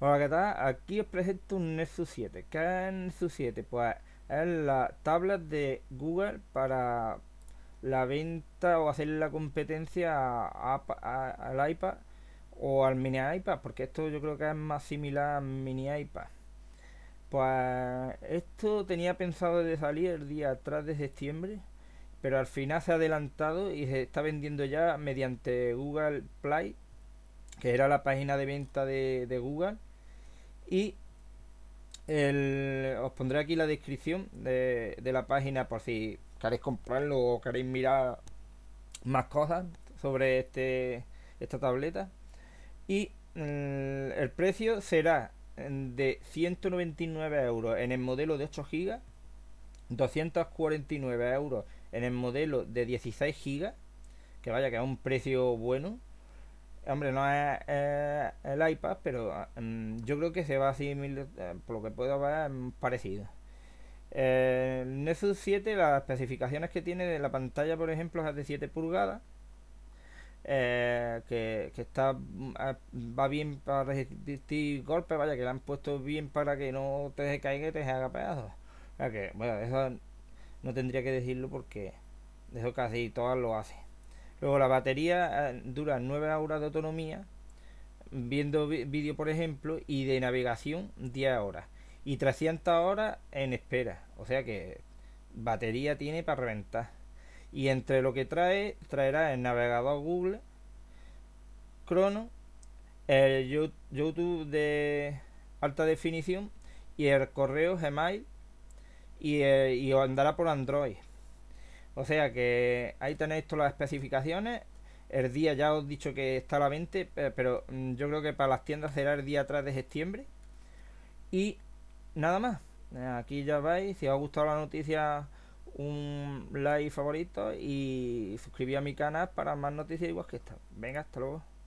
Hola, ¿qué tal? Aquí os presento un Nexus 7. ¿Qué es el Nexus 7? Pues es la tabla de Google para la venta o hacer la competencia al iPad o al mini iPad, porque esto yo creo que es más similar al mini iPad. Pues esto tenía pensado de salir el día atrás de septiembre, pero al final se ha adelantado y se está vendiendo ya mediante Google Play, que era la página de venta de, de Google y os pondré aquí la descripción de, la página por si queréis comprarlo o queréis mirar más cosas sobre este, esta tableta. Y mm, el precio será de 199 euros en el modelo de 8 gigas 249 euros en el modelo de 16 gigas que vaya que es un precio bueno, Hombre, no es, el iPad, pero mm, yo creo que se va así, eh, por lo que puedo ver, mm, parecido. el eh, Nexus 7, las especificaciones que tiene de la pantalla, por ejemplo, es de 7 pulgadas. Eh, que, está mm, va bien para resistir golpes, vaya que la han puesto bien para que no te caiga y te haga pedazos. que, bueno, eso no tendría que decirlo porque eso casi todas lo hacen. Luego la batería ah, dura 9 horas de autonomía, viendo vídeo por ejemplo, y de navegación 10 horas. Y 300 horas en espera. O sea que batería tiene para reventar. Y entre lo que trae, traerá el navegador Google, Chrono, el YouTube de alta definición y el correo Gmail y, eh, y andará por Android. O sea que ahí tenéis todas las especificaciones. El día ya os he dicho que está a la 20, pero mm, yo creo que para las tiendas será el día 3 de septiembre. Y nada más. Aquí ya vais. Si os ha gustado la noticia, un like favorito y suscribí a mi canal para más noticias igual que esta. Venga, hasta luego.